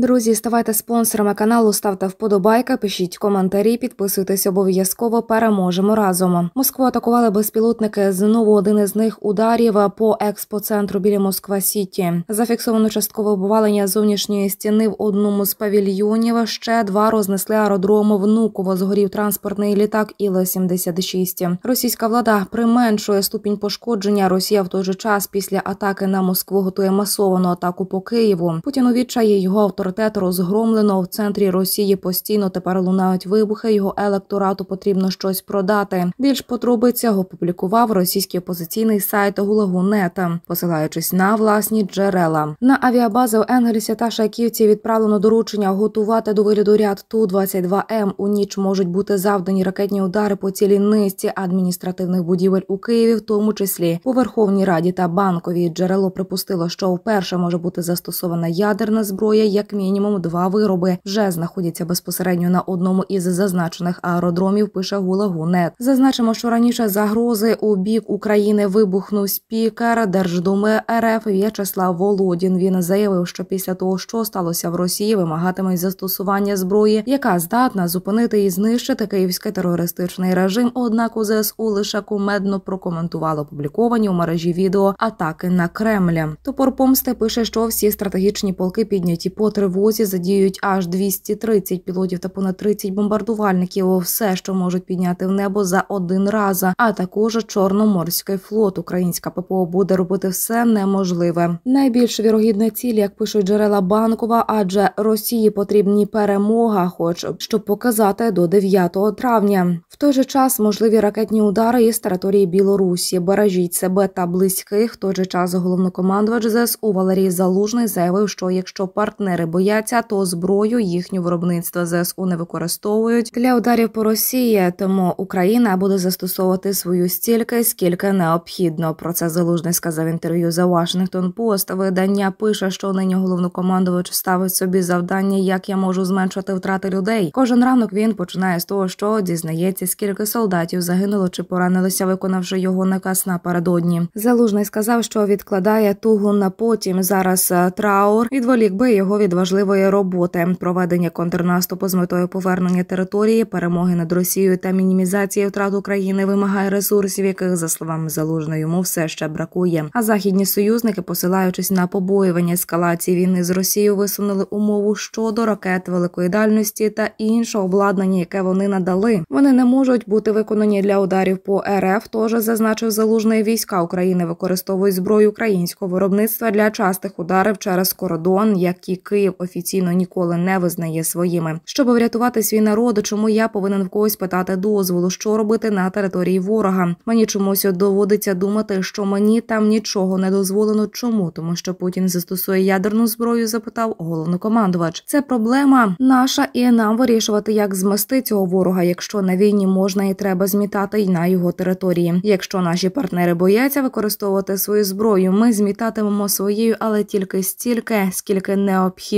Друзі, ставайте спонсорами каналу, ставте вподобайка, пишіть коментарі, підписуйтесь обов'язково. Переможемо разом. Москву атакували безпілотники. Знову один із них ударів по експоцентру біля Москва Сіті. Зафіксовано часткове обвалення зовнішньої стіни в одному з павільйонів. Ще два рознесли аеродрому внуково. Згорів транспортний літак Іл-76. Російська влада применшує ступінь пошкодження. Росія в той же час після атаки на Москву готує масовану атаку по Києву. Путін увідчає його автор авторитет розгромлено в центрі Росії постійно тепер лунають вибухи. Його електорату потрібно щось продати. Більш потрубиться опублікував російський опозиційний сайт Гулагунет, посилаючись на власні джерела. На авіабази в Енгельсі та Шаківці відправлено доручення готувати до виліту ряд ту 22 м у ніч можуть бути завдані ракетні удари по цілій низці адміністративних будівель у Києві, в тому числі у Верховній Раді та Банковій. Джерело припустило, що вперше може бути застосована ядерна зброя як мінімум два вироби вже знаходяться безпосередньо на одному із зазначених аеродромів. Пише Гулагу.нет. Зазначимо, що раніше загрози у бік України вибухнув спікер Держдуми РФ В'ячеслав Володін. Він заявив, що після того, що сталося в Росії, вимагатимуть застосування зброї, яка здатна зупинити і знищити київський терористичний режим. Однак у ЗСУ лише кумедно прокоментувало опубліковані у мережі відео атаки на Кремля. Топор помсти пише, що всі стратегічні полки підняті потрив перевозі задіють аж 230 пілотів та понад 30 бомбардувальників. Все, що можуть підняти в небо за один раз. А також чорноморський флот. Українська ППО буде робити все неможливе. Найбільш вірогідна ціль, як пишуть джерела банкова, адже Росії потрібні перемога, хоч щоб показати до 9 травня. В той же час можливі ракетні удари із території Білорусі. Бережіть себе та близьких. В той же час головнокомандувач ЗСУ Валерій Залужний заявив, що якщо партнери бояться, то зброю їхню виробництва ЗСУ не використовують для ударів по Росії. Тому Україна буде застосовувати свою стільки, скільки необхідно. Про це залужний сказав інтерв'ю за Washington Post. Видання пише, що нині головнокомандувач ставить собі завдання, як я можу зменшувати втрати людей. Кожен ранок він починає з того, що дізнається, скільки солдатів загинуло чи поранилося, виконавши його наказ напередодні. Залужний сказав, що відкладає тугу на потім. Зараз е, траур відволік би його від важливої роботи проведення контрнаступу з метою повернення території, перемоги над Росією та мінімізації втрат України вимагає ресурсів, яких за словами залужної йому все ще бракує. А західні союзники, посилаючись на побоювання ескалації війни з Росією, висунули умову щодо ракет великої дальності та іншого обладнання, яке вони надали. Вони не можуть бути виконані для ударів по РФ. Тож зазначив залужний війська України використовують зброю українського виробництва для частих ударів через кордон, які Київ офіційно ніколи не визнає своїми. Щоб врятувати свій народ, чому я повинен в когось питати дозволу, що робити на території ворога. Мені чомусь доводиться думати, що мені там нічого не дозволено. Чому тому, що Путін застосує ядерну зброю? Запитав головнокомандувач. Це проблема наша, і нам вирішувати, як змести цього ворога, якщо на війні можна і треба змітати й на його території. Якщо наші партнери бояться використовувати свою зброю, ми змітатимемо своєю, але тільки стільки, скільки необхідно